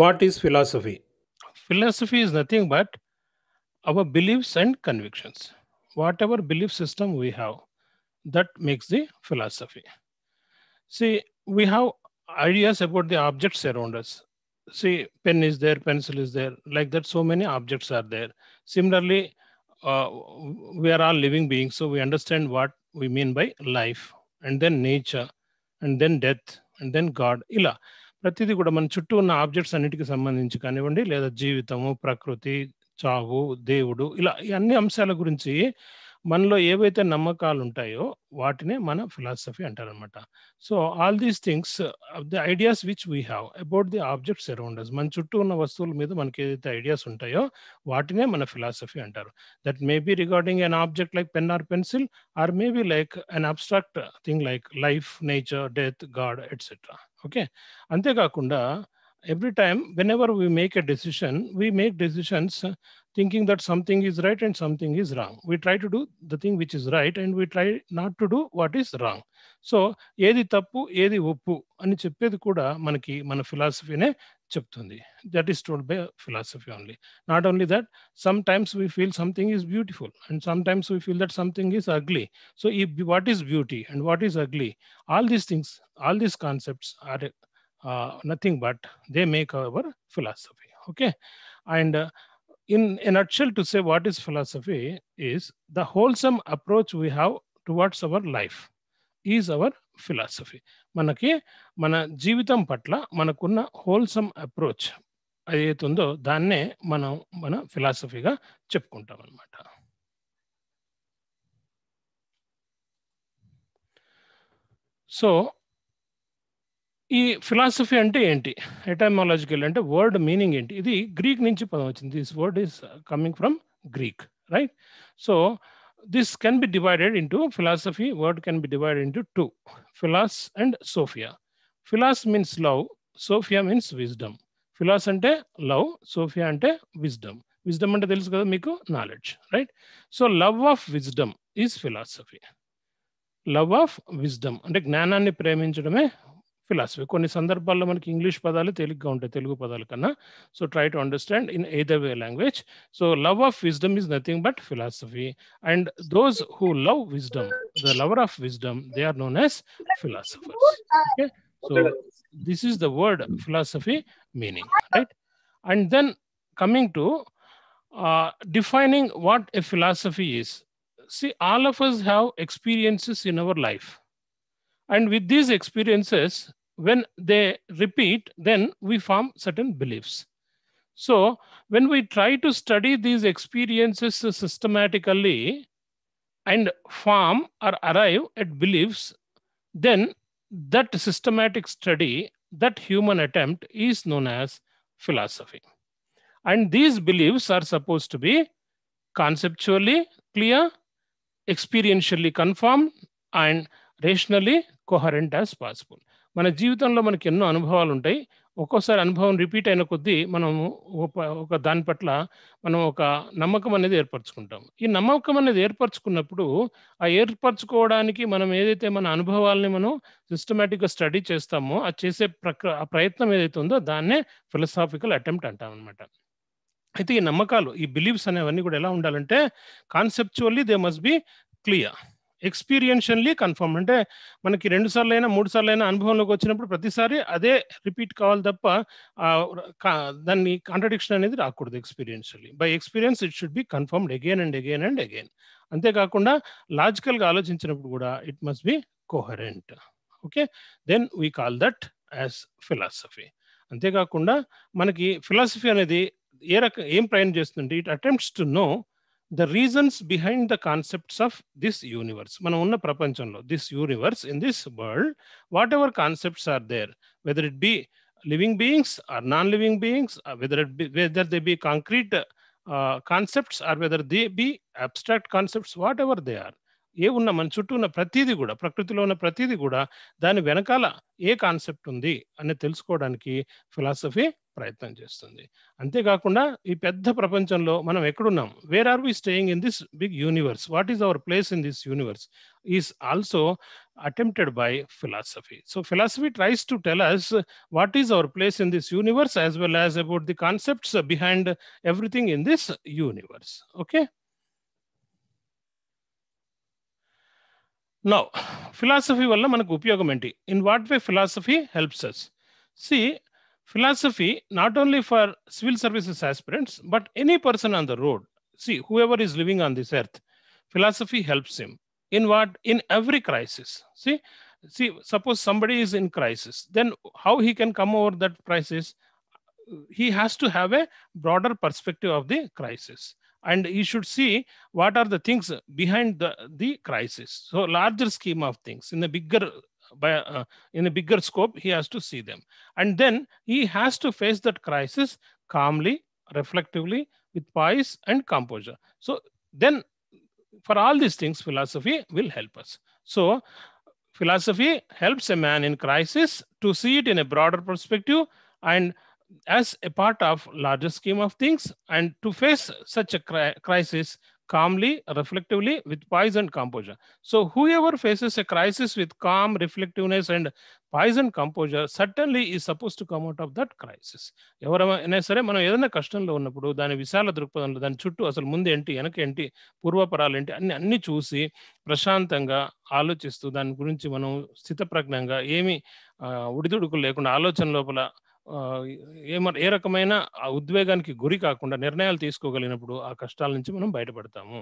What is philosophy? Philosophy is nothing but our beliefs and convictions. Whatever belief system we have, that makes the philosophy. See, we have ideas about the objects around us. See, pen is there, pencil is there, like that, so many objects are there. Similarly, uh, we are all living beings, so we understand what we mean by life, and then nature, and then death, and then God. Illa. ప్రతిదీ కూడా మన చుట్టూ ఉన్న objects అన్నిటికీ సంబంధించి కానివ్వండి లేదా జీవితము ప్రకృతి చావు దేవుడు ఇలా ఈ అన్ని అంశాల గురించి మనలో ఏవైతే నమ్మకాలు ఉంటాయో వాటినే మన ఫిలాసఫీ అంటారనమాట so all these things the ideas which we have about the objects అరౌండర్స్ మన చుట్టూ ఉన్న వస్తువుల మీద మనకి ఏదైతే ఐడియాస్ ఉంటాయో వాటినే మన ఫిలాసఫీ అంటారు that may be regarding an object like pen or pencil or may be like an abstract thing like life nature death god etcetera okay kunda. every time whenever we make a decision we make decisions thinking that something is right and something is wrong we try to do the thing which is right and we try not to do what is wrong so ఏది తప్పు ఏది ఒప్పు అని చెప్పేది కూడా మనకి మన ఫిలాసఫీనే చెప్తుంది that is told by philosophy only not only that some times we feel something is beautiful and some times we feel that something is ugly so ఈ what is beauty and what is ugly all these things all these concepts are nothing but they make our philosophy okay and in a nutshell to say what is philosophy is the wholesome approach we have towards our life is our philosophy మనకి మన జీవితం పట్ల మనకున్న wholesome approach ఏదైతే ఉందో దాన్నే మనం మన ఫిలాసఫీగా చెప్పుకుంటాం అనమాట సో ఈ ఫిలాసఫీ అంటే ఏంటి ఎటమాలజికల్ అంటే వర్డ్ మీనింగ్ ఏంటి ఇది గ్రీక్ నుంచి పదం వచ్చింది this word is coming from Greek right so this can be divided into philosophy word can be divided into two philos and sophia philos means love sophia means wisdom philos అంటే love sophia అంటే wisdom wisdom అంటే తెలుసు కదా మీకు knowledge right so love of wisdom is philosophy love of wisdom అంటే జ్ఞానాన్ని ప్రేమించడమే philosophy కొన్ని సందర్భాల్లో మనకి ఇంగ్లీష్ పదాలు తేలిగ్గా ఉంటాయి తెలుగు పదాల కన్నా so try to understand in either way language so love of wisdom is nothing but philosophy and those who love wisdom the lover of wisdom they are known as philosophers okay so this is the word philosophy meaning right and then coming to defining what a philosophy is see all of us have experiences in our life and with these experiences, when they repeat, then we form certain beliefs. So when we try to study these experiences systematically and form or arrive at beliefs, then that systematic study, that human attempt is known as philosophy. And these beliefs are supposed to be conceptually clear, experientially confirmed, and rationally coherent as possible మన జీవితంలో మనకి ఎన్నో అనుభవాలు ఉంటాయి ఒక్కోసారి అనుభవం repeat అయిన కొద్దీ మనం ఒక దాని పట్ల మనం ఒక నమ్మకం అనేది ఏర్పరచుకుంటాం ఈ నమ్మకం అనేది ఏర్పరచుకున్నప్పుడు ఆ ఏర్పరచుకోవడానికి మనం ఏదైతే మన అనుభవాల్ని మనం సిస్టమేటిక్గా స్టడీ చేస్తామో ఆ చేసే ప్రక్ర ఆ ప్రయత్నం ఏదైతే ఉందో దాన్నే ఫిలసాఫికల్ అటెంప్ట్ అంటాం అనమాట అయితే ఈ నమ్మకాలు ఈ బిలీవ్స్ అనేవన్నీ కూడా ఎలా ఉండాలంటే conceptually they must be clear experientially confirm అంటే మనకి రెండు సార్లు అయినా మూడు సార్లు అయినా అనుభవంలోకి వచ్చినప్పుడు ప్రతిసారి అదే రిపీట్ కావాలి తప్ప దాన్ని కాంట్రడిక్షన్ అనేది రాకూడదు experientially by experience it should be confirmed again and again and again అంతేకాకుండా లాజికల్గా ఆలోచించినప్పుడు కూడా it must be coherent okay then we call that as philosophy అంతేకాకుండా మనకి ఫిలాసఫీ అనేది ఏ రక ఏం ప్రయాణం చేస్తుంటే it attempts to know the reasons behind the concepts of this universe మనం ఉన్న ప్రపంచంలో this universe in this world what ever concepts are there whether it be living beings are non living beings whether it be whether they be concrete concepts or whether they be abstract concepts what ever they are ఏ ఉన్న మన చుట్టూ ఉన్న ప్రతిదీ కూడా ప్రకృతిలో ఉన్న ప్రతిదీ కూడా దాని వెనకాల ఏ కాన్సెప్ట్ ఉంది అని తెలుసుకోవడానికి ఫిలాసఫీ ప్రయత్నం చేస్తుంది అంతేకాకుండా ఈ పెద్ద ప్రపంచంలో మనం ఎక్కడున్నాం where are we staying in this big universe what is our place in this universe is also attempted by philosophy so philosophy tries to tell us what is our place in this universe as well as about the concepts behind everything in this universe okay now philosophy వల్ల మనకు ఉపయోగం ఏంటి in what way philosophy helps us see philosophy not only for civil services aspirants, but any person on the road. See, whoever is living on this earth, philosophy helps him. In what? In every crisis. See, see, suppose somebody is in crisis, then how he can come over that crisis? He has to have a broader perspective of the crisis and you should see what are the things behind the, the crisis. So larger scheme of things in the bigger by uh, in a bigger scope he has to see them and then he has to face that crisis calmly reflectively with poise and composure so then for all these things philosophy will help us so philosophy helps a man in crisis to see it in a broader perspective and as a part of larger scheme of things and to face such a cri crisis calmly, reflectively, with poise and composure. So whoever faces a crisis with calm, reflectiveness and poise and composure certainly is supposed to come out of that crisis. ఎవరైనా సరే మనం ఏదైనా కష్టంలో ఉన్నప్పుడు దాని విశాల దృక్పథంలో దాని చుట్టూ అసలు ముందు ఏంటి వెనక ఏంటి పూర్వపరాలు ఏంటి అన్ని అన్ని చూసి ప్రశాంతంగా ఆలోచిస్తూ దాని గురించి మనం స్థితప్రజ్ఞంగా ఏమి ఉడిదుడుకులు లేకుండా ఆలోచన లోపల ఏమ ఏ రకమైన ఆ ఉద్వేగానికి గురి కాకుండా నిర్ణయాలు తీసుకోగలిగినప్పుడు ఆ కష్టాల నుంచి మనం బయటపడతాము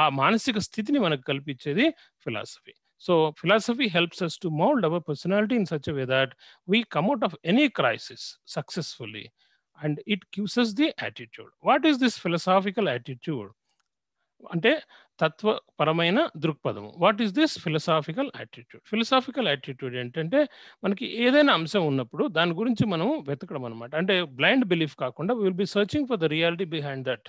ఆ మానసిక స్థితిని మనకు కల్పించేది philosophy so philosophy helps us to mould our personality in such way that we come out of any crisis successfully and it causes the attitude what is this philosophical attitude అంటే తత్వపరమైన దృక్పథము what is this philosophical attitude philosophical attitude ఏంటంటే మనకి ఏదైనా అంశం ఉన్నప్పుడు దాని గురించి మనం వెతకడం అనమాట అంటే బ్లైండ్ బిలీఫ్ కాకుండా will be searching for the reality behind that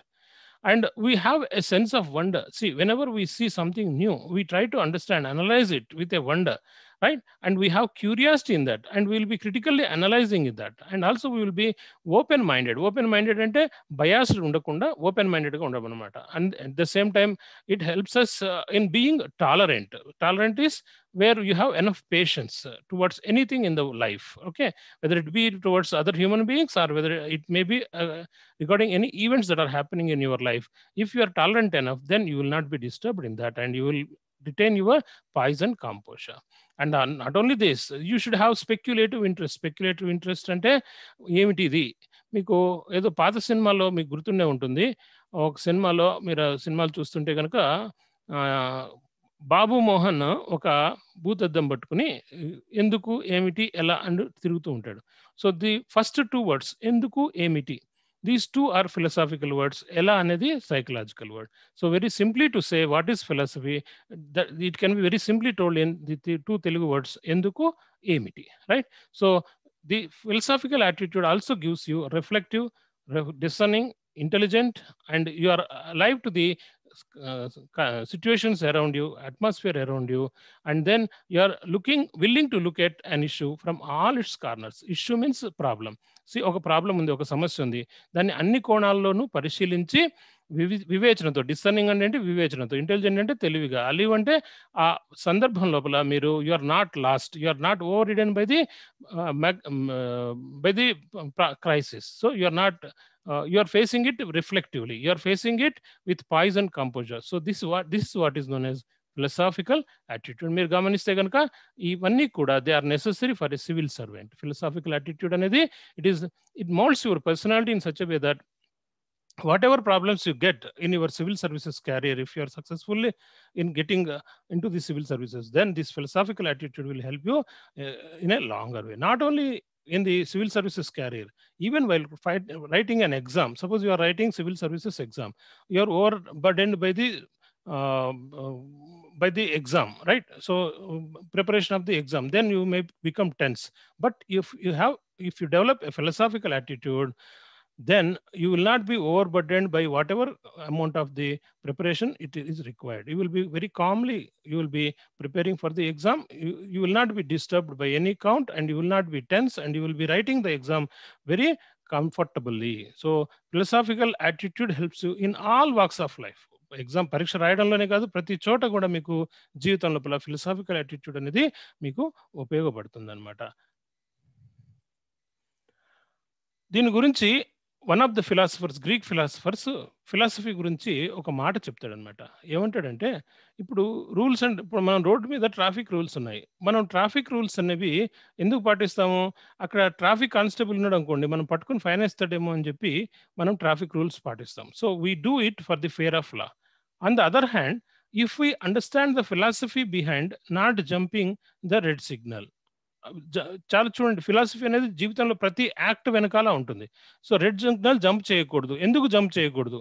and we have a sense of wonder see when ever we see something new we try to understand analyse it with a wonder right? And we have curiosity in that, and we'll be critically analyzing that. And also we will be open-minded. Open-minded అంటే kunda, open-minded ఓపెన్-మైండెడ్గా ఉండమన్నమాట And at the same time, it helps us uh, in being tolerant. Tolerant is where you have enough patience uh, towards anything in the life okay whether it be towards other human beings or whether it may be uh, regarding any events that are happening in your life if you are tolerant enough then you will not be disturbed in that and you will retain your poison composure and not only this you should have speculative interest speculative interest అంటే ఏమిటి ఇది మీకు ఏదో పాత సినిమాలో మీకు గుర్తుండే ఉంటుంది ఒక సినిమాలో మీరు సినిమాలు చూస్తుంటే కనుక బాబు మోహన్ ఒక భూతద్దం పట్టుకుని ఎందుకు ఏమిటి ఎలా అండ్ తిరుగుతూ ఉంటాడు so the first two words ఎందుకు ఏమిటి These two are philosophical words. Ela anedi psychological word. So very simply to say what is philosophy, that it can be very simply told in the two Telugu words, enduku, emiti, right? So the philosophical attitude also gives you reflective, discerning, intelligent, and you are alive to the situations around you, atmosphere around you, and then you are looking, willing to look at an issue from all its corners. Issue means problem. See, ఒక problem ఉంది ఒక సమస్య ఉంది దాన్ని అన్ని కోణాల్లోనూ పరిశీలించి వివి వివేచనతో discerning అంటే వివేచనతో intelligent అంటే తెలివిగా అలీవ్ అంటే ఆ సందర్భం లోపల మీరు you are not lost you are not overridden by the by the crisis so you are not Uh, you are facing it reflectively. You are facing it with poise and composure. So this is what is known as philosophical attitude. Mere gamaniste ganaka ivanni kuda they are necessary for a civil servant. Philosophical attitude anedi it is it molds your personality in such a way that whatever problems you get in your civil services career if you are successfully in getting uh, into the civil services then this philosophical attitude will help you uh, in a longer way not only in the civil services career, even while fight, writing an exam, suppose you are writing civil services exam, you are overburdened by the uh, by the exam, right? So preparation of the exam, then you may become tense. But if you have, if you develop a philosophical attitude, then you will not be overburdened by whatever amount of the preparation it is required. You will be very calmly, you will be preparing for the exam. You, you will not be disturbed by any count and you will not be tense and you will be writing the exam very comfortably. So philosophical attitude helps you in all walks of life. Exam పరీక్ష రాయడంలోనే కాదు ప్రతి చోట కూడా మీకు జీవితం లోపల philosophical attitude అనేది మీకు ఉపయోగపడుతుంది అనమాట దీని గురించి one of the philosophers Greek philosophers philosophy గురించి ఒక మాట చెప్తాడనమాట ఏమంటాడంటే ఇప్పుడు రూల్స్ అండ్ ఇప్పుడు మనం రోడ్డు మీద ట్రాఫిక్ రూల్స్ ఉన్నాయి మనం ట్రాఫిక్ రూల్స్ అనేవి ఎందుకు పాటిస్తాము అక్కడ ట్రాఫిక్ కానిస్టేబుల్ ఉన్నాడు అనుకోండి మనం పట్టుకుని ఫైన్ వేస్తాడేమో అని చెప్పి మనం ట్రాఫిక్ రూల్స్ పాటిస్తాం so we do it for the fear of law on the other hand if we understand the philosophy behind not jumping the red signal చాలా చూడండి ఫిలాసఫీ అనేది జీవితంలో ప్రతి యాక్ట్ వెనకాల ఉంటుంది సో రెడ్ సిగ్నల్ జంప్ చేయకూడదు ఎందుకు జంప్ చేయకూడదు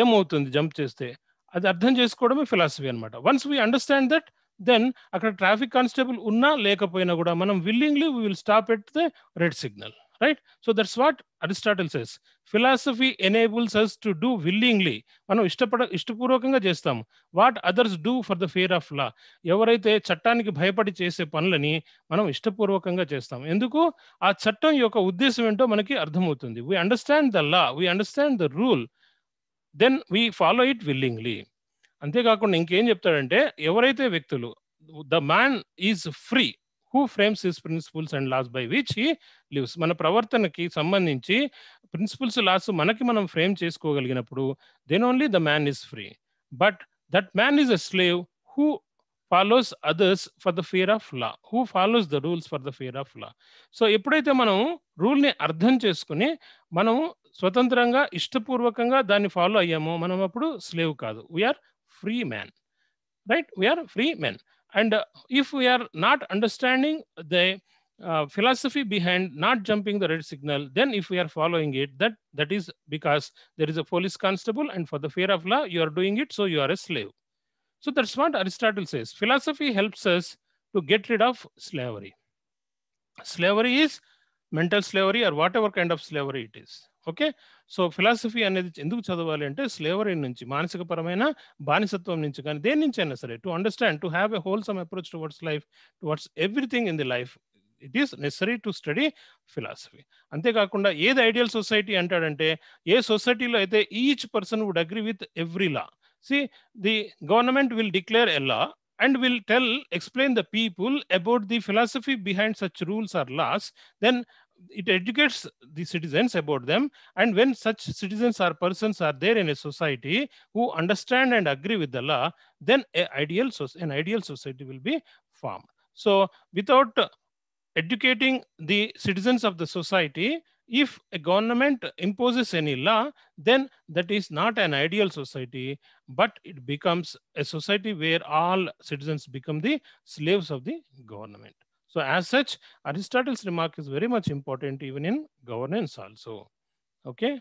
ఏమవుతుంది జంప్ చేస్తే అది అర్థం చేసుకోవడమే ఫిలాసఫీ అనమాట once we understand that then అక్కడ ట్రాఫిక్ కానిస్టేబుల్ ఉన్నా లేకపోయినా కూడా మనం willingly will stop at the red signal right so that's what Aristotle says philosophy enables us to do willingly మనం ఇష్టపడ ఇష్టపూర్వకంగా చేస్తాం what others do for the fear of law ఎవరైతే చట్టానికి భయపడి చేసే పనులని మనం ఇష్టపూర్వకంగా చేస్తాం ఎందుకు ఆ చట్టం యొక్క ఉద్దేశం ఏంటో మనకి అర్థమవుతుంది we understand the law we understand the rule then we follow it willingly అంతేకాకుండా ఇంకేం చెప్తాడంటే ఎవరైతే వ్యక్తులు the man is free who frames his principles and laws by which he lives మన ప్రవర్తనకి సంబంధించి ప్రిన్సిపుల్స్ లాస్ మనకి మనం ఫ్రేమ్ చేసుకోగలిగినప్పుడు then only the man is free but that man is a slave who follows others for the fear of law who follows the rules for the fear of law so ఎప్పుడైతే మనం రూల్ని అర్థం చేసుకుని మనం స్వతంత్రంగా ఇష్టపూర్వకంగా దాన్ని follow అయ్యామో మనం అప్పుడు స్లేవ్ కాదు we are free man right we are free men And if we are not understanding the uh, philosophy behind not jumping the red signal, then if we are following it, that, that is because there is a police constable and for the fear of law, you are doing it, so you are a slave. So that's what Aristotle says. Philosophy helps us to get rid of slavery. Slavery is mental slavery or whatever kind of slavery it is. Okay so philosophy అనేది ఎందుకు చదవాలి అంటే slavery నుంచి మానసిక పరమైన బానిసత్వం నుంచి కానీ దేని నుంచి అయినా సరే to understand to have a wholesome approach towards life towards everything in the life it is necessary to study philosophy అంతేకాకుండా ఏది ఐడియల్ సొసైటీ అంటాడంటే ఏ సొసైటీలో అయితే each person would agree with every law see the government will declare a law and will tell explain the people about the philosophy behind such rules or laws then it educates the citizens about them. And when such citizens or persons are there in a society who understand and agree with the law, then ideal an ideal society will be formed. So without educating the citizens of the society, if a government imposes any law, then that is not an ideal society, but it becomes a society where all citizens become the slaves of the government. So as such, Aristotle's remark is very much important even in governance also. Okay.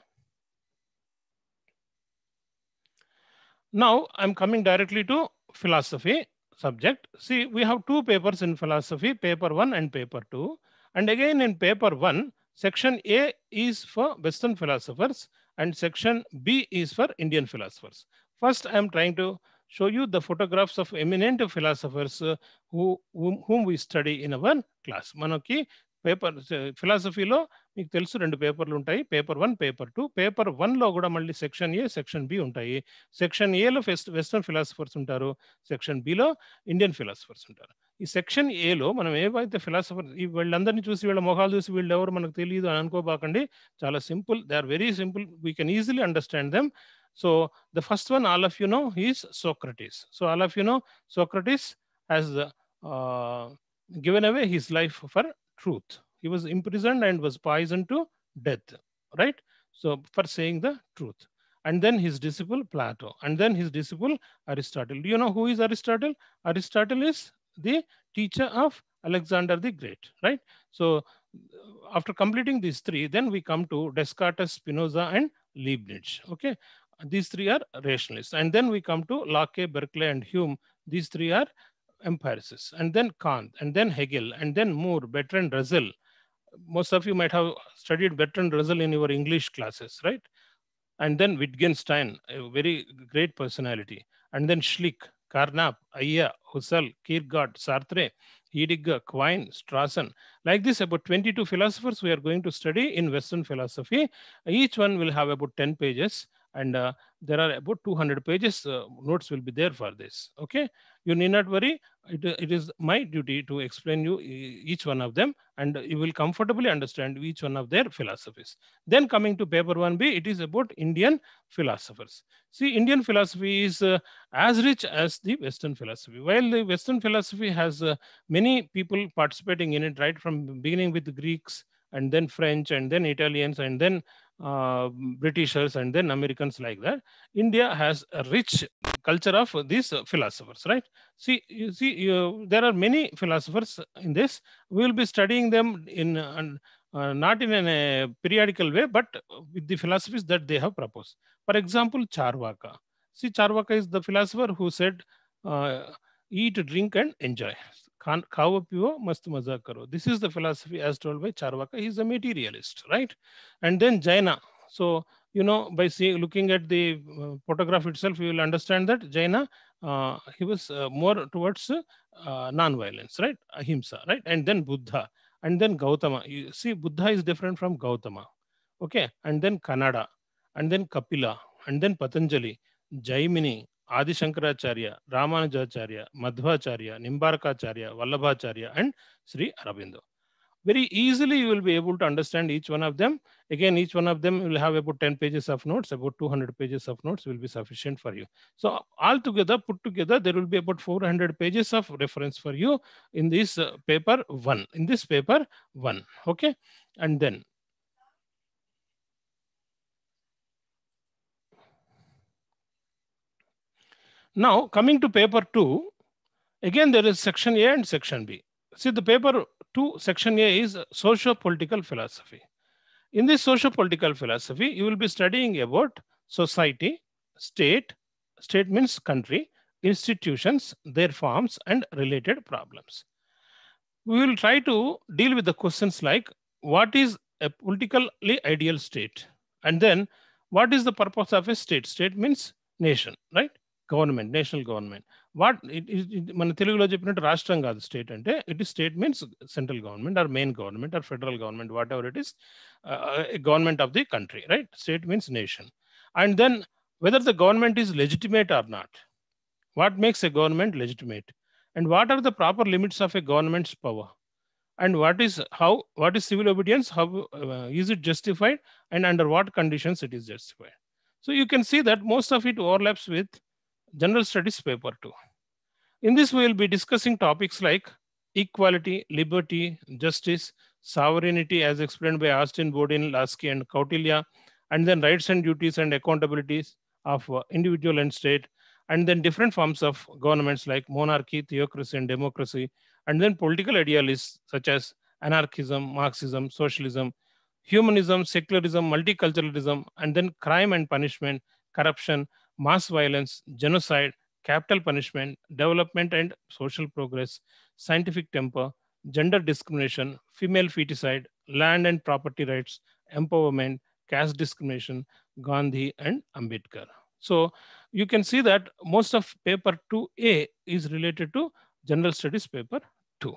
Now I'm coming directly to philosophy subject. See, we have two papers in philosophy, paper one and paper two. And again in paper one, section A is for Western philosophers and section B is for Indian philosophers. First, I'm trying to show you the photographs of eminent philosophers uh, who, whom, whom we study in our class. మనకి paper ఫిలాసఫీలో uh, మీకు తెలుసు రెండు పేపర్లు ఉంటాయి paper one paper two paper వన్లో కూడా మళ్ళీ సెక్షన్ ఏ సెక్షన్ బి ఉంటాయి సెక్షన్ ఏలో ఫెస్ట్ వెస్ట్రన్ ఫిలాసఫర్స్ ఉంటారు సెక్షన్ బిలో ఇండియన్ ఫిలాసఫర్స్ ఉంటారు ఈ సెక్షన్ ఏలో మనం ఏవైతే ఫిలాసఫర్ ఈ వీళ్ళందరినీ చూసి వీళ్ళ మొహాలు చూసి వీళ్ళు ఎవరు మనకు తెలియదు అని అనుకోబాకండి చాలా simple they are very simple we can easily understand them So the first one, all of you know, is Socrates. So all of you know, Socrates has uh, given away his life for truth. He was imprisoned and was poisoned to death, right? So for saying the truth. And then his disciple Plato, and then his disciple Aristotle. Do you know who is Aristotle? Aristotle is the teacher of Alexander the Great, right? So after completing these three, then we come to Descartes, Spinoza, and Leibniz. Okay, these three are rationalists. And then we come to Locke, Berkeley, and Hume. These three are empiricists. And then Kant, and then Hegel, and then Moore, Bertrand Russell. Most of you might have studied Bertrand Russell in your English classes, right? And then Wittgenstein, a very great personality. And then Schlick, Carnap, Aya, Husserl, Kierkegaard, Sartre, Heidegger, Quine, Strassen. Like this, about 22 philosophers we are going to study in Western philosophy. Each one will have about 10 pages and uh, there are about 200 pages uh, notes will be there for this okay you need not worry it, it is my duty to explain you each one of them and you will comfortably understand each one of their philosophies then coming to paper 1b it is about indian philosophers see indian philosophy is uh, as rich as the western philosophy while the western philosophy has uh, many people participating in it right from beginning with the greeks and then French, and then Italians, and then uh, Britishers, and then Americans like that. India has a rich culture of these philosophers, right? See, you see, you, there are many philosophers in this. We will be studying them in uh, not in a periodical way, but with the philosophies that they have proposed. For example, Charvaka. See, Charvaka is the philosopher who said, uh, eat, drink, and enjoy. Khan, khao pio, mast maza This is the philosophy as told by Charvaka. He's a materialist, right? And then Jaina. So, you know, by see, looking at the uh, photograph itself, you will understand that Jaina, uh, he was uh, more towards uh, non-violence, right? Ahimsa, right? And then Buddha. And then Gautama. You see, Buddha is different from Gautama. Okay. And then Kannada. And then Kapila. And then Patanjali. Jaimini. Ramanuja Madhva Adishankaracharya, Ramanujacharya, Madhvacharya, Nimbarkacharya, Vallabhacharya, and Sri Aurobindo. Very easily you will be able to understand each one of them. Again, each one of them will have about 10 pages of notes, about 200 pages of notes will be sufficient for you. So all together, put together, there will be about 400 pages of reference for you in this uh, paper one, in this paper one, okay? And then Now, coming to paper two, again, there is section A and section B. See, the paper two, section A is socio-political philosophy. In this socio-political philosophy, you will be studying about society, state, state means country, institutions, their forms, and related problems. We will try to deal with the questions like, what is a politically ideal state? And then, what is the purpose of a state? State means nation, right? Government national government what it మన తెలుగులో చెప్పినట్టు రాష్ట్రం కాదు state అంటే it is state means central government or main government or federal government what ever it is government of the country right state means nation and then whether the government is legitimate or not what makes a government legitimate and what are the proper limits of a government's power and what is how what is civil obedience how uh, is it justified and under what conditions it is justified so you can see that most of it overlaps with general studies paper two. In this, we will be discussing topics like equality, liberty, justice, sovereignty as explained by Austin, Bodin, Lasky, and Kautilya, and then rights and duties and accountabilities of uh, individual and state, and then different forms of governments like monarchy, theocracy, and democracy, and then political idealists such as anarchism, Marxism, socialism, humanism, secularism, multiculturalism, and then crime and punishment, corruption, mass violence, genocide, capital punishment, development and social progress, scientific temper, gender discrimination, female feticide, land and property rights, empowerment, caste discrimination, Gandhi and Ambedkar. So you can see that most of paper 2A is related to general studies paper 2.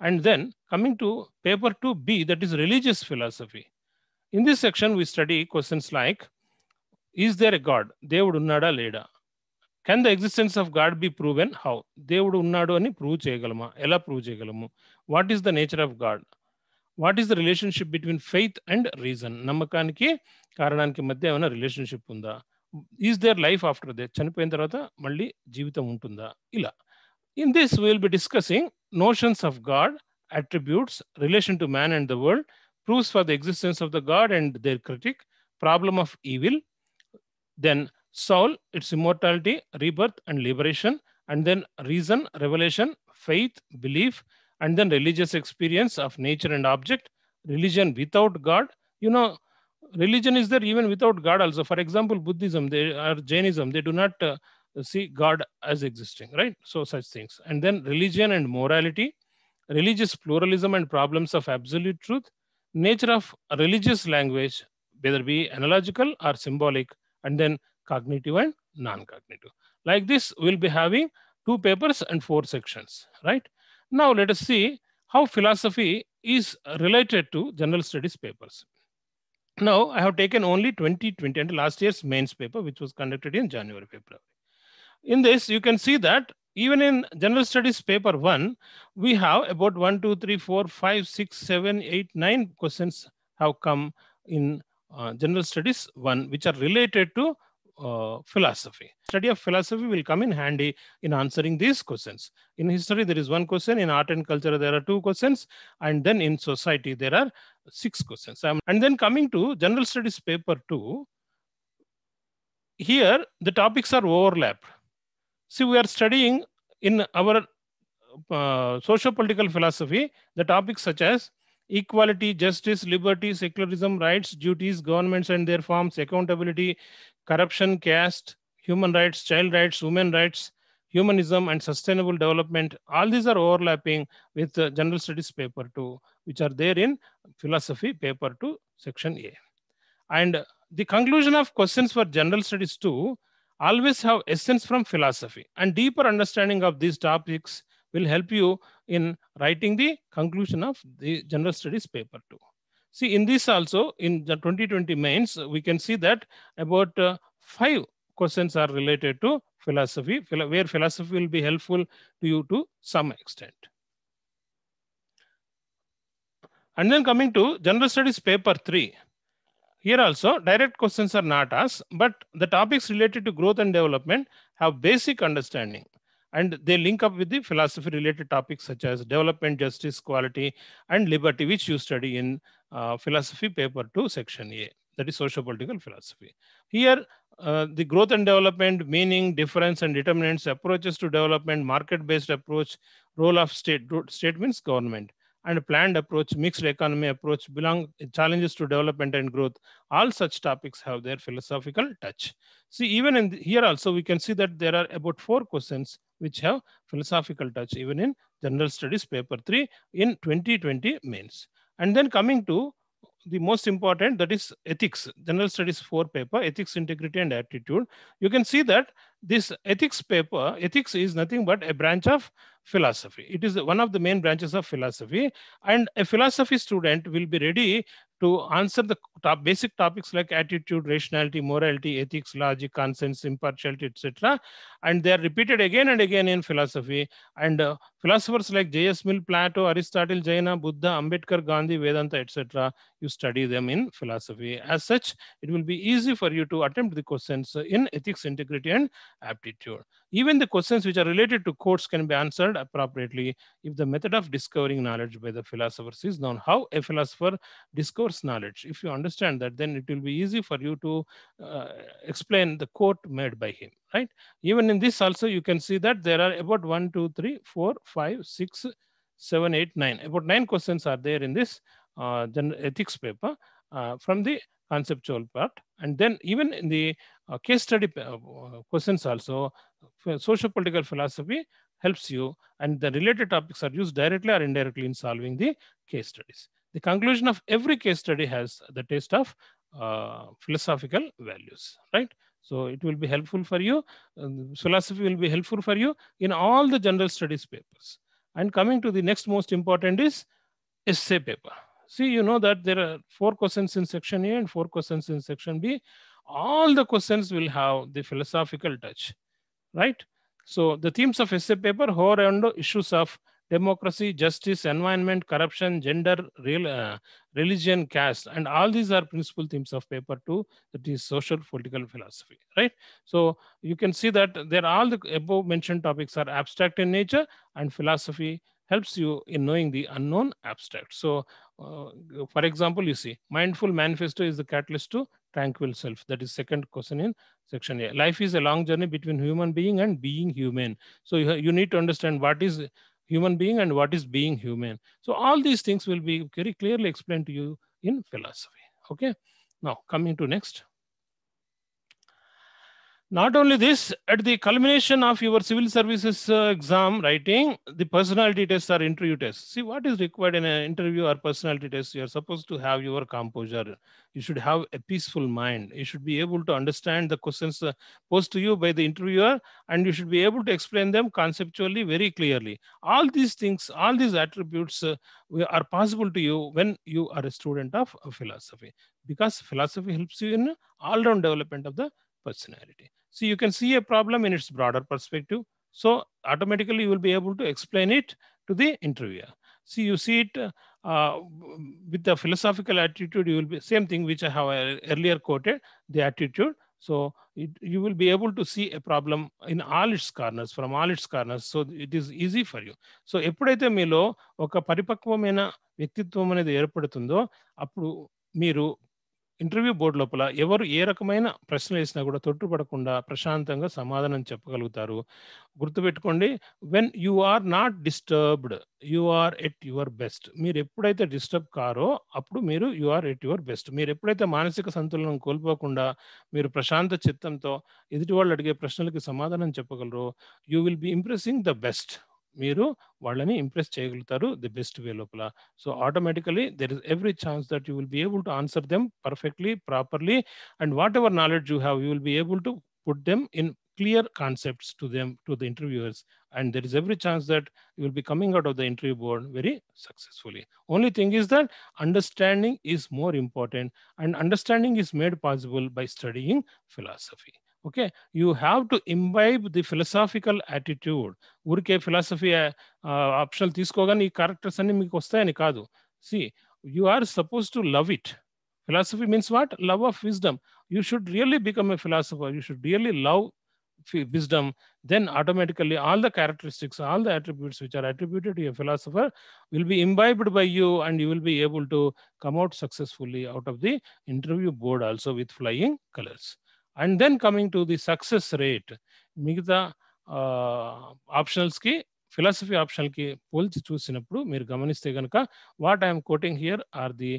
And then coming to paper 2B, that is religious philosophy. In this section, we study questions like is there a god దేవుడు ఉన్నాడా లేడా can the existence of God be proven how దేవుడు ఉన్నాడు అని prove చేయగలమా ఎలా prove చేయగలము what is the nature of God what is the relationship between faith and reason నమ్మకానికి కారణానికి మధ్య ఏమైనా రిలేషన్షిప్ ఉందా is there life after the చనిపోయిన తర్వాత మళ్ళీ జీవితం ఉంటుందా ఇలా in this will be discussing notions of God attributes relation to man and the world proofs for the existence of the God and their critic problem of evil Then soul, its immortality, rebirth, and liberation. And then reason, revelation, faith, belief, and then religious experience of nature and object, religion without God. You know, religion is there even without God also. For example, Buddhism they are Jainism, they do not uh, see God as existing, right? So such things. And then religion and morality, religious pluralism and problems of absolute truth, nature of religious language, whether be analogical or symbolic, and then cognitive and non-cognitive. Like this, we'll be having two papers and four sections, right? Now let us see how philosophy is related to general studies papers. Now I have taken only 2020 and last year's mains paper, which was conducted in January, February. In this, you can see that even in general studies paper one, we have about one, two, three, four, five, six, seven, eight, nine questions have come in uh, general studies one, which are related to uh, philosophy. Study of philosophy will come in handy in answering these questions. In history, there is one question. In art and culture, there are two questions. And then in society, there are six questions. Um, and then coming to general studies paper two, here the topics are overlapped. See, we are studying in our uh, socio-political philosophy, the topics such as equality, justice, liberty, secularism, rights, duties, governments and their forms, accountability, corruption, caste, human rights, child rights, women rights, humanism and sustainable development. All these are overlapping with the general studies paper two, which are there in philosophy paper two, section A. And the conclusion of questions for general studies two always have essence from philosophy and deeper understanding of these topics will help you in writing the conclusion of the general studies paper too. See, in this also, in the 2020 mains, we can see that about uh, five questions are related to philosophy, where philosophy will be helpful to you to some extent. And then coming to general studies paper three. Here also, direct questions are not asked, but the topics related to growth and development have basic understanding and they link up with the philosophy related topics such as development, justice, quality, and liberty, which you study in uh, philosophy paper 2, section A, that is socio-political philosophy. Here, uh, the growth and development, meaning, difference, and determinants, approaches to development, market-based approach, role of state, state means government and planned approach, mixed economy approach, belong challenges to development and growth. All such topics have their philosophical touch. See, even in the, here also, we can see that there are about four questions which have philosophical touch, even in General Studies paper three in 2020 mains. And then coming to the most important that is ethics general studies 4 paper ethics integrity and attitude you can see that this ethics paper ethics is nothing but a branch of philosophy it is one of the main branches of philosophy and a philosophy student will be ready to answer the top basic topics like attitude rationality morality ethics logic conscience impartiality etc and they are repeated again and again in philosophy and uh, philosophers like J.S. Mill, Plato, Aristotle, Jaina, Buddha, Ambedkar, Gandhi, Vedanta, etc. You study them in philosophy. As such, it will be easy for you to attempt the questions in ethics, integrity, and aptitude. Even the questions which are related to courts can be answered appropriately if the method of discovering knowledge by the philosophers is known. How a philosopher discovers knowledge. If you understand that, then it will be easy for you to uh, explain the quote made by him right? Even in this also, you can see that there are about one, two, three, four, five, six, seven, eight, nine. About nine questions are there in this uh, ethics paper uh, from the conceptual part. And then even in the uh, case study uh, questions also, uh, social political philosophy helps you and the related topics are used directly or indirectly in solving the case studies. The conclusion of every case study has the taste of uh, philosophical values, right? So it will be helpful for you. Um, philosophy will be helpful for you in all the general studies papers. And coming to the next most important is essay paper. See, you know that there are four questions in section A and four questions in section B. All the questions will have the philosophical touch, right? So the themes of essay paper, whole and issues of democracy, justice, environment, corruption, gender, real, uh, religion, caste, and all these are principal themes of paper two, that is social political philosophy, right? So you can see that there all the above mentioned topics are abstract in nature and philosophy helps you in knowing the unknown abstract. So uh, for example, you see, mindful manifesto is the catalyst to tranquil self. That is second question in section A. Life is a long journey between human being and being human. So you, you need to understand what is human being and what is being human. So all these things will be very clearly explained to you in philosophy. Okay. Now coming to next. Not only this, at the culmination of your civil services uh, exam writing, the personality tests or interview tests. See what is required in an interview or personality test. You are supposed to have your composure. You should have a peaceful mind. You should be able to understand the questions uh, posed to you by the interviewer, and you should be able to explain them conceptually very clearly. All these things, all these attributes uh, are possible to you when you are a student of uh, philosophy, because philosophy helps you in all-round development of the personality. So you can see a problem in its broader perspective. So automatically you will be able to explain it to the interviewer. See, you see it uh, with the philosophical attitude, you will be same thing which I have uh, earlier quoted, the attitude. So it, you will be able to see a problem in all its corners, from all its corners. So it is easy for you so ఎప్పుడైతే మీలో ఒక పరిపక్వమైన వ్యక్తిత్వం అనేది ఏర్పడుతుందో అప్పుడు మీరు interview board లోపల ఎవరు ఏ రకమైన ప్రశ్నలు వేసినా కూడా తొట్టుపడకుండా ప్రశాంతంగా సమాధానం చెప్పగలుగుతారు గుర్తుపెట్టుకోండి when you are not disturbed you are at your best మీరు ఎప్పుడైతే డిస్టర్బ్ కారో అప్పుడు మీరు you are at your best మీరు ఎప్పుడైతే మానసిక సంతులనం కోల్పోకుండా మీరు ప్రశాంత చిత్తంతో ఎదుటి వాళ్ళు అడిగే ప్రశ్నలకి సమాధానం చెప్పగలరు you will be impressing the best మీరు వాళ్ళని ఇంప్రెస్ చేయగలుగుతారు ది బెస్ట్ వే లోపల so automatically there is every chance that you will be able to answer them perfectly properly and what ever knowledge you have you will be able to put them in clear concepts to them to the interviewers and there is every chance that you will be coming out of the interview board very successfully only thing is that understanding is more important and understanding is made possible by studying philosophy okay you have to imbibe the philosophical attitude urike philosophy uh, uh, optional theesukogani characters anni meeku vastayani kaadu see you are supposed to love it philosophy means what love of wisdom you should really become a philosopher you should really love wisdom then automatically all the characteristics all the attributes which are attributed to a philosopher will be imbibed by you and you will be able to come out successfully out of the interview board also with flying colors and then coming to the success rate మిగతా ఆప్షనల్స్కి ఫిలాసఫీ ఆప్షనల్కి పోల్చి చూసినప్పుడు మీరు గమనిస్తే కనుక what I'm quoting here are the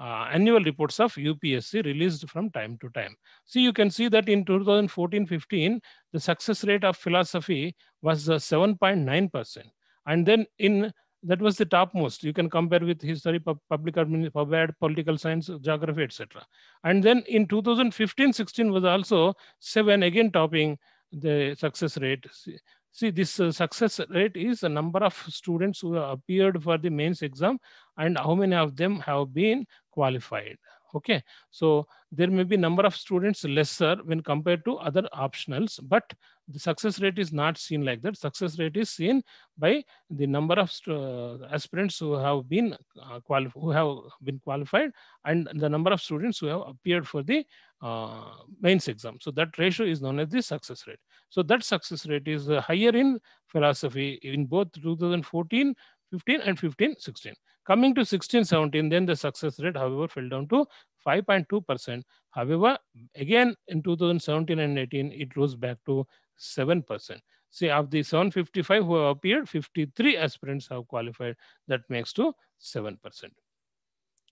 the annual reports of UPSC released from time to time. So you can see that in 2014-15, the success rate of philosophy was 7.9%. Uh, and then in that was the topmost. You can compare with history, public admin, public, political science, geography, etc. And then in 2015-16 was also seven again topping the success rate. See, see this uh, success rate is the number of students who appeared for the mains exam and how many of them have been qualified okay so there may be number of students lesser when compared to other optionals but the success rate is not seen like that success rate is seen by the number of uh, aspirants who have been uh, who have been qualified and the number of students who have appeared for the uh, mains exam so that ratio is known as the success rate so that success rate is uh, higher in philosophy in both 2014 15 and 15 16 Coming to 1617, then the success rate, however, fell down to 5.2%. However, again in 2017 and 18, it rose back to 7%. See, of the 755 who have appeared, 53 aspirants have qualified. That makes to 7%.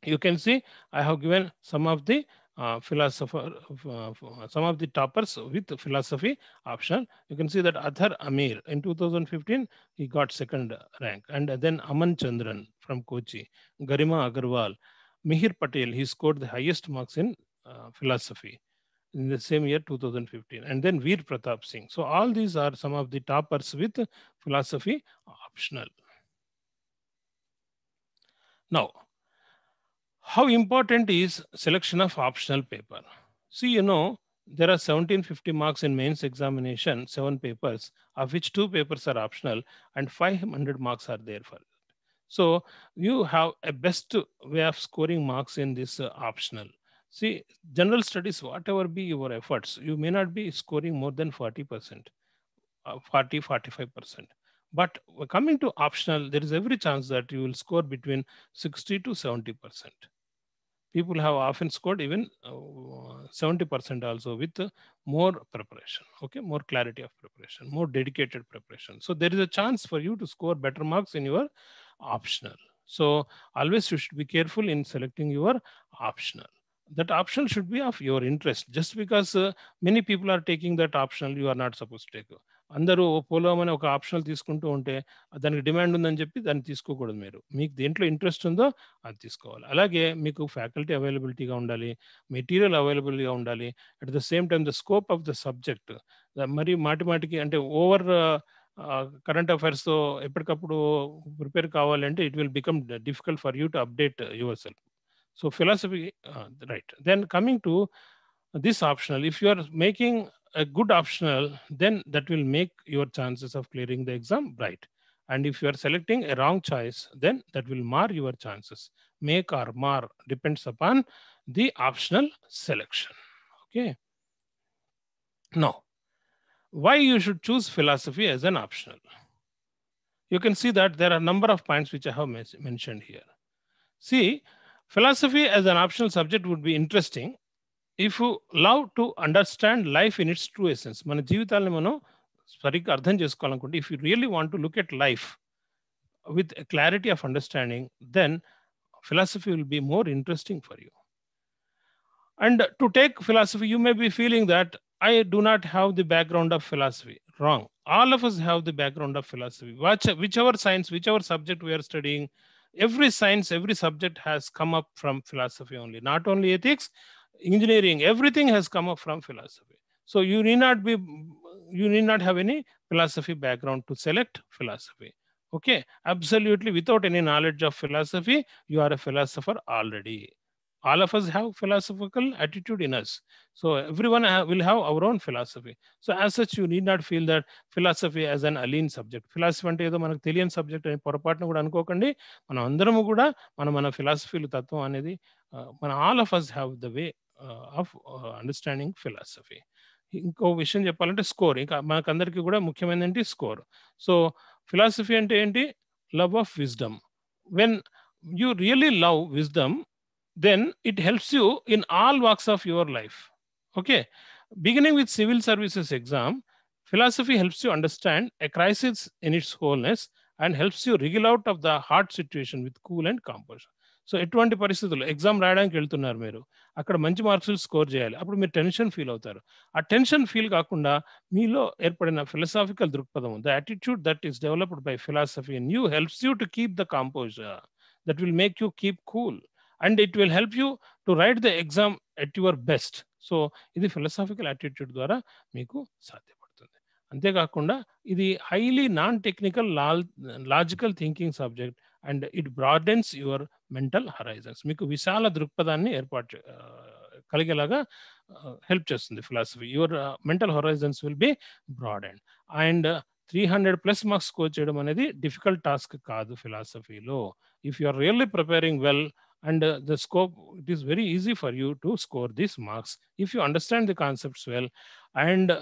You can see I have given some of the uh, philosopher, uh, uh, some of the toppers with philosophy option. You can see that Adhar Amir in 2015, he got second rank. And then Aman Chandran from Kochi, Garima Agarwal, Mihir Patel, he scored the highest marks in uh, philosophy in the same year 2015. And then Veer Pratap Singh. So all these are some of the toppers with philosophy optional. Now, how important is selection of optional paper? See, you know, there are 1750 marks in mains examination, seven papers, of which two papers are optional and 500 marks are there for it. So you have a best way of scoring marks in this uh, optional. See, general studies, whatever be your efforts, you may not be scoring more than 40%, uh, 40, 45%. But coming to optional, there is every chance that you will score between 60 to 70 percent people have often scored even 70% uh, also with more preparation, okay, more clarity of preparation, more dedicated preparation. So there is a chance for you to score better marks in your optional. So always you should be careful in selecting your optional. That optional should be of your interest. Just because uh, many people are taking that optional, you are not supposed to take. అందరూ పోలోం అనే ఒక optional తీసుకుంటూ ఉంటే దానికి demand ఉందని చెప్పి దాన్ని తీసుకోకూడదు మీరు మీకు దేంట్లో ఇంట్రెస్ట్ ఉందో అది తీసుకోవాలి అలాగే మీకు ఫ్యాకల్టీ అవైలబిలిటీగా ఉండాలి మెటీరియల్ అవైలబిలిటీగా ఉండాలి at the same time the scope of the subject మరి మాటి మాటికి అంటే ఓవర్ కరెంట్ అఫైర్స్తో ఎప్పటికప్పుడు ప్రిపేర్ కావాలంటే it will become difficult for you to update yourself so philosophy right then coming to this optional if you are making a good optional, then that will make your chances of clearing the exam bright. And if you are selecting a wrong choice, then that will mar your chances. Make or mar depends upon the optional selection. Okay. Now, why you should choose philosophy as an optional? You can see that there are a number of points which I have mentioned here. See, philosophy as an optional subject would be interesting if love to understand life in its true essence మన జీవితాన్ని మనం సరిగ్గా అర్థం చేసుకోవాలనుకుంటే if you really want to look at life with clarity of understanding then philosophy will be more interesting for you and to take philosophy you may be feeling that I do not have the background of philosophy. Wrong. All of us have the background of philosophy. Which, whichever science, whichever subject we are studying, every science, every subject has come up from philosophy only. Not only ethics, engineering, everything has come up from philosophy. So you need not be, you need not have any philosophy background to select philosophy. Okay, absolutely without any knowledge of philosophy, you are a philosopher already. All of us have philosophical attitude in us. So everyone will have our own philosophy. So as such, you need not feel that philosophy as an alien subject. Philosophy అంటే ఏదో మనకు తెలియని subject అని పొరపాటును కూడా అనుకోకండి మనం అందరము కూడా మన మన ఫిలాసఫీలు తత్వం అనేది మన all of us have the way of understanding philosophy ఇంకో విషయం చెప్పాలంటే స్కోర్ ఇంకా మనకందరికీ కూడా ముఖ్యమైనది ఏంటి స్కోర్ సో ఫిలాసఫీ అంటే ఏంటి love of wisdom when you really love wisdom then it helps you in all walks of your life okay beginning with civil services exam philosophy helps you understand a crisis in its wholeness and helps you wriggle out of the hard situation with cool and composition so ఎటువంటి పరిస్థితుల్లో exam రాయడానికి వెళ్తున్నారు మీరు అక్కడ మంచి marks score చేయాలి అప్పుడు మీరు టెన్షన్ ఫీల్ అవుతారు ఆ టెన్షన్ ఫీల్ కాకుండా మీలో ఏర్పడిన ఫిలాసాఫికల్ దృక్పథం the attitude that is developed by philosophy and you helps you to keep the composer that will make you keep cool and it will help you to write the exam at your best so ఇది philosophical attitude ద్వారా మీకు సాధ్యపడుతుంది అంతేకాకుండా ఇది highly non technical లా logical thinking subject and it broadens your mental horizons మీకు విశాల దృక్పథాన్ని ఏర్పాటు కలిగేలాగా హెల్ప్ చేస్తుంది philosophy your mental horizons will be broad and and three hundred plus marks score చేయడం అనేది డిఫికల్ట్ టాస్క్ కాదు ఫిలాసఫీలో if you are really preparing well and the scope it is very easy for you to score these marks if you understand the concepts well and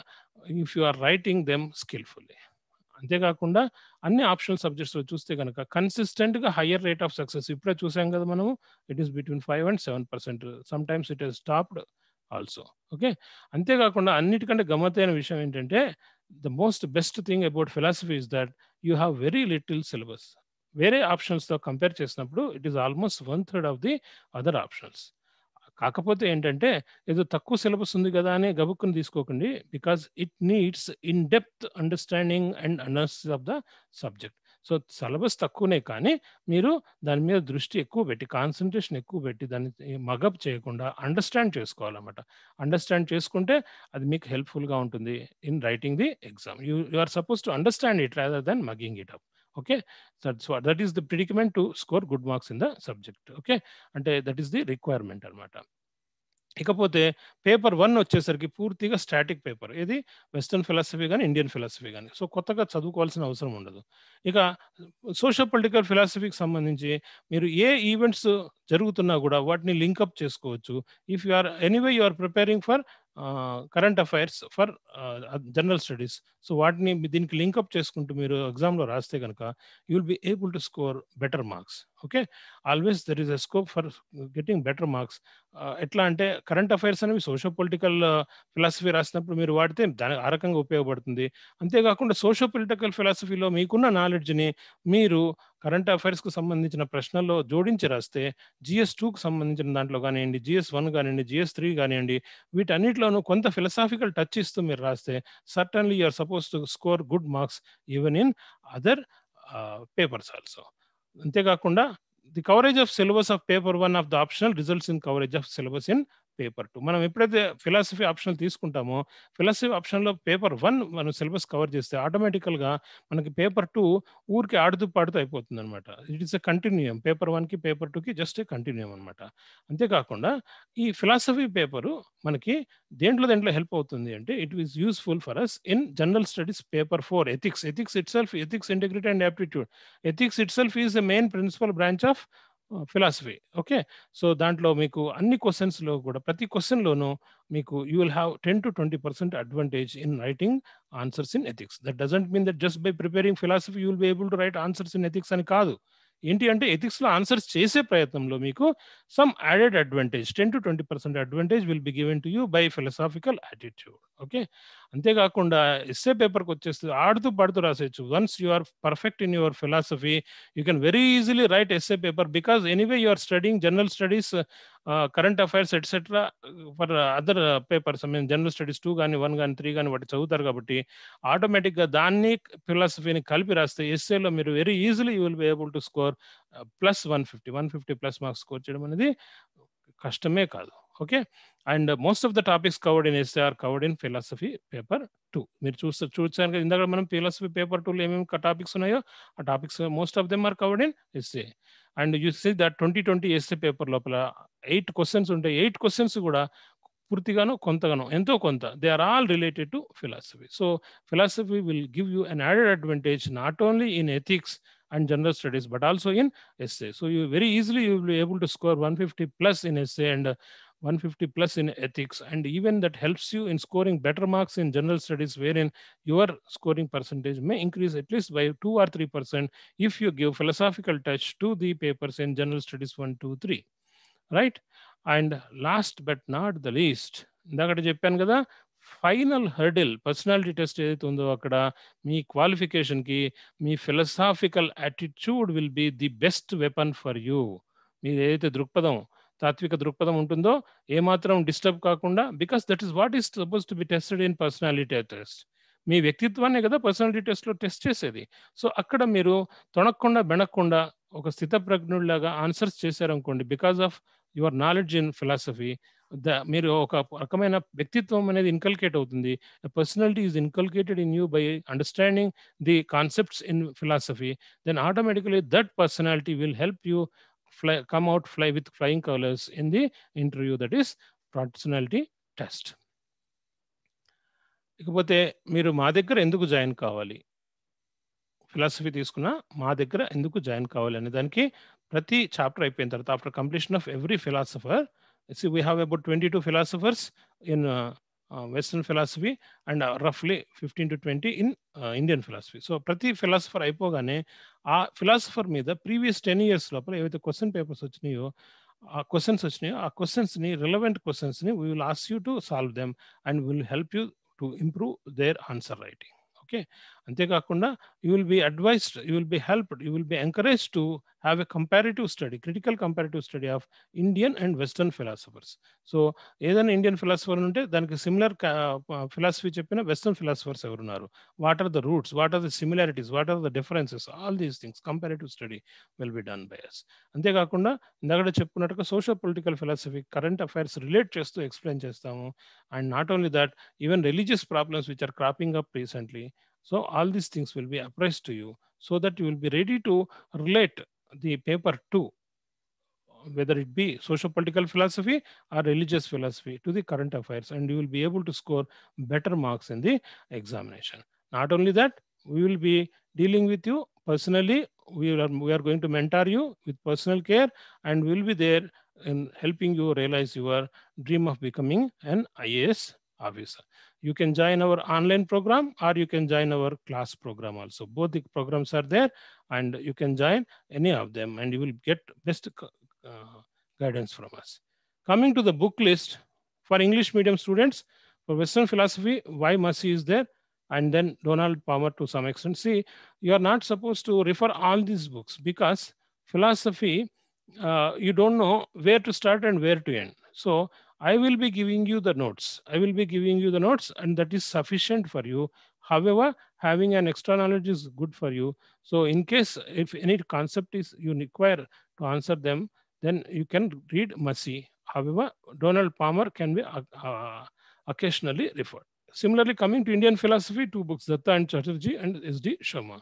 if you are writing them skillfully అంతేకాకుండా అన్ని optional సబ్జెక్ట్స్లో చూస్తే కనుక కన్సిస్టెంట్గా higher rate of success ఇప్పుడే చూసాం కదా మనము it is between five and seven percent sometimes it has topped also okay అంతేకాకుండా అన్నిటికంటే గమ్మత్తైన విషయం ఏంటంటే the most best thing about philosophy is that you have very little syllabus వేరే ఆప్షన్స్తో కంపేర్ చేసినప్పుడు it is almost one third of the other options కాకపోతే ఏంటంటే ఏదో తక్కువ సిలబస్ ఉంది కదా అని గబుక్కుని తీసుకోకండి because it needs in depth understanding and analysis of the subject so syllabus తక్కువనే కానీ మీరు దాని మీద దృష్టి ఎక్కువ పెట్టి కాన్సన్ట్రేషన్ ఎక్కువ పెట్టి దాన్ని మగప్ చేయకుండా అండర్స్టాండ్ చేసుకోవాలన్నమాట అండర్స్టాండ్ చేసుకుంటే అది మీకు హెల్ప్ఫుల్గా ఉంటుంది in writing the exam you you are suppose to understand it rather than mugging it up okay so, so that is the predicament to score good marks in the subject okay అంటే that is the requirement అనమాట ఇకపోతే paper one వచ్చేసరికి పూర్తిగా static paper ఇది western philosophy కానీ Indian philosophy కానీ so కొత్తగా చదువుకోవాల్సిన అవసరం ఉండదు ఇక సోషల్ పొలిటికల్ ఫిలాసఫీకి సంబంధించి మీరు ఏ ఈవెంట్స్ జరుగుతున్నా కూడా వాటిని లింకప్ చేసుకోవచ్చు if you are anyway you are preparing for current affairs for general studies so వాటిని దీనికి లింకప్ చేసుకుంటూ మీరు ఎగ్జామ్లో రాస్తే కనుక you will be able to score better marks okay always there is a scope for getting better marks ఎట్లా అంటే current affairs అనేవి సోషో పొలిటికల్ ఫిలాసఫీ రాసినప్పుడు మీరు వాడితే దాని ఆ రకంగా ఉపయోగపడుతుంది అంతేకాకుండా సోషో పొలిటికల్ ఫిలాసఫీలో మీకున్న నాలెడ్జ్ని మీరు కరెంట్ అఫైర్స్కు సంబంధించిన ప్రశ్నల్లో జోడించి రాస్తే జిఎస్ టూకు సంబంధించిన దాంట్లో కానివ్వండి జిఎస్ వన్ కానివ్వండి జిఎస్ త్రీ కానివ్వండి వీటన్నిటిలో దీంట్లోనూ కొంత ఫిలసాఫికల్ టచ్ ఇస్తూ మీరు రాస్తే certainly you are suppose to score good marks even in other papers also అంతేకాకుండా the coverage of syllabus of paper one of the optional results in coverage of syllabus in paper two మనం ఎప్పుడైతే philosophy option తీసుకుంటామో philosophy ఆప్షన్లో paper one మనం syllabus cover చేస్తే ఆటోమేటికల్గా మనకి paper two ఊరికి ఆడుతూ పాడుతూ అయిపోతుంది అనమాట it is a continuum paper వన్కి పేపర్ టూకి జస్ట్ ఏ కంటిన్యూయం అనమాట అంతేకాకుండా ఈ ఫిలాసఫీ పేపరు మనకి దేంట్లో దేంట్లో హెల్ప్ అవుతుంది అంటే it is useful for us in general studies paper four ethics ethics itself ethics integrity and aptitude ethics itself is the main principal branch of philosophy okay so దాంట్లో మీకు అన్ని క్వశ్చన్స్లో కూడా ప్రతి క్వశ్చన్లోనూ మీకు you will have ten to twenty percent advantage in writing answers in ethics that doesn't mean that just by preparing philosophy you will be able to write answers in ethics అని కాదు ఏంటి అంటే ఎథిక్స్లో ఆన్సర్స్ చేసే ప్రయత్నంలో మీకు some added advantage ten to twenty percent advantage will be given to you by philosophical attitude okay అంతేకాకుండా essay పేపర్కి వచ్చేస్తే ఆడుతూ పాడుతూ రాసేయచ్చు once you are perfect in your philosophy you can very easily write essay paper because anyway you are studying general studies current affairs etcetera for other papers mean general studies two కానీ one కానీ three కానీ వాటి చదువుతారు కాబట్టి ఆటోమేటిక్గా దాన్ని ఫిలాసఫీని కలిపి రాస్తే ఎస్ఏలో మీరు very easily you will be able to score plus one fifty one fifty plus marks score చేయడం అనేది కష్టమే కాదు okay and most of the topics covered in essay are covered in philosophy paper two మీరు చూస్తే చూసాను కదా ఇందాక మనం ఫిలాసఫీ పేపర్ టూలో ఏమేమి టాపిక్స్ ఉన్నాయో ఆ topics most of them are covered in essay and you see that twenty twenty essay paper లోపల ఎయిట్ క్వశ్చన్స్ ఉంటాయి ఎయిట్ క్వశ్చన్స్ కూడా పూర్తిగానో కొంతగానో ఎంతో కొంత they are all related to philosophy so philosophy will give you an added advantage not only in ethics and general studies but also in essay. So you very easily you will able to score one fifty plus in essay and 150 plus in ethics, and even that helps you in scoring better marks in general studies, wherein your scoring percentage may increase at least by 2 or 3% if you give philosophical touch to the papers in general studies 1, 2, 3. Right? And last but not the least, ఇందాకటి చెప్పాను కదా final hurdle personality test me ఉందో అక్కడ మీ క్వాలిఫికేషన్కి మీ philosophical attitude will be the best weapon for you మీది ఏదైతే దృక్పథం తాత్విక దృక్పథం ఉంటుందో ఏమాత్రం డిస్టర్బ్ కాకుండా because that is what is suppose to be tested in personality test మీ వ్యక్తిత్వాన్ని కదా పర్సనాలిటీ టెస్ట్లో టెస్ట్ చేసేది సో అక్కడ మీరు తొనక్కుండా బెణకుండా ఒక స్థిత ప్రజ్ఞుడిలాగా ఆన్సర్స్ చేశారనుకోండి because of your knowledge in philosophy the మీరు ఒక రకమైన వ్యక్తిత్వం అనేది ఇన్కల్కేట్ అవుతుంది personality is inculcated in you by understanding the concepts in philosophy then automatically that personality will help you fly, come out fly with flying colors in the interview that is personality test ఇకపోతే మీరు మా దగ్గర ఎందుకు join కావాలి philosophy తీసుకున్న మా దగ్గర ఎందుకు జాయిన్ కావాలి అనే దానికి ప్రతి చాప్టర్ అయిపోయిన తర్వాత after completion of every philosopher see we have about twenty two philosophers in Uh, Western philosophy and uh, roughly 15 to 20 in uh, Indian philosophy. So, prati philosopher I I a philosopher me the previous 10 years So, I lo apre the question papers achniyo, a uh, questions achniyo, a uh, questions relevant questions we will ask you to solve them and we will help you to improve their answer writing. Okay. అంతేకాకుండా you will be advised you will be helped you will be encourage to have a comparative study critical comparative study of Indian and western philosophers so ఏదైనా Indian philosopher ఉంటే దానికి similar philosophy చెప్పిన western philosophers ఎవరున్నారు what are the roots what are the similarities what are the differences all these things comparative study will be done by us అంతేకాకుండా ఇందాక చెప్పుకున్నట్టుగా social political philosophy current affairs relate చేస్తూ explain చేస్తాము and not only that even religious problems which are cropping up recently So all these things will be appraised to you so that you will be ready to relate the paper to whether it be social political philosophy or religious philosophy to the current affairs and you will be able to score better marks in the examination not only that we will be dealing with you personally we are we are going to mentor you with personal care and we will be there in helping you realize your dream of becoming an IAS Obviously, You can join our online program or you can join our class program also. Both the programs are there and you can join any of them and you will get best uh, guidance from us. Coming to the book list for English medium students, for Western philosophy, why Massey is there and then Donald Palmer to some extent. See, you are not supposed to refer all these books because philosophy, uh, you don't know where to start and where to end. So I will be giving you the notes. I will be giving you the notes and that is sufficient for you. However, having an extra knowledge is good for you. So in case if any concept is you require to answer them, then you can read Massey. However, Donald Palmer can be uh, uh occasionally referred. Similarly, coming to Indian philosophy, two books, Datta and Chatterjee and S.D. Sharma.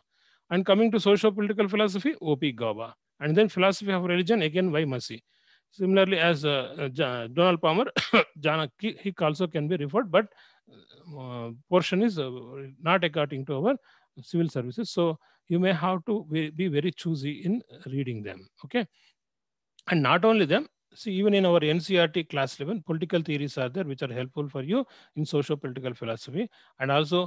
And coming to social political philosophy, O.P. Gaba. And then philosophy of religion, again by Massey. Similarly, as uh, uh, Donald Palmer, Janaki, he also can be referred, but uh, portion is uh, not according to our civil services. So you may have to be very choosy in reading them. Okay. And not only them, see even in our ncrt class 11 political theories are there which are helpful for you in social political philosophy and also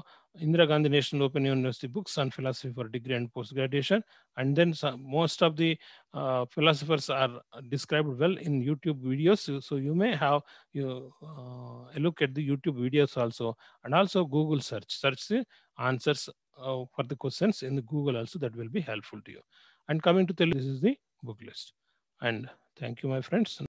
indira gandhi national open university books on philosophy for degree and post graduation and then some, most of the uh, philosophers are described well in youtube videos so, you may have you uh, look at the youtube videos also and also google search search the answers uh, for the questions in the google also that will be helpful to you and coming to the this is the book list and Thank you, my friends.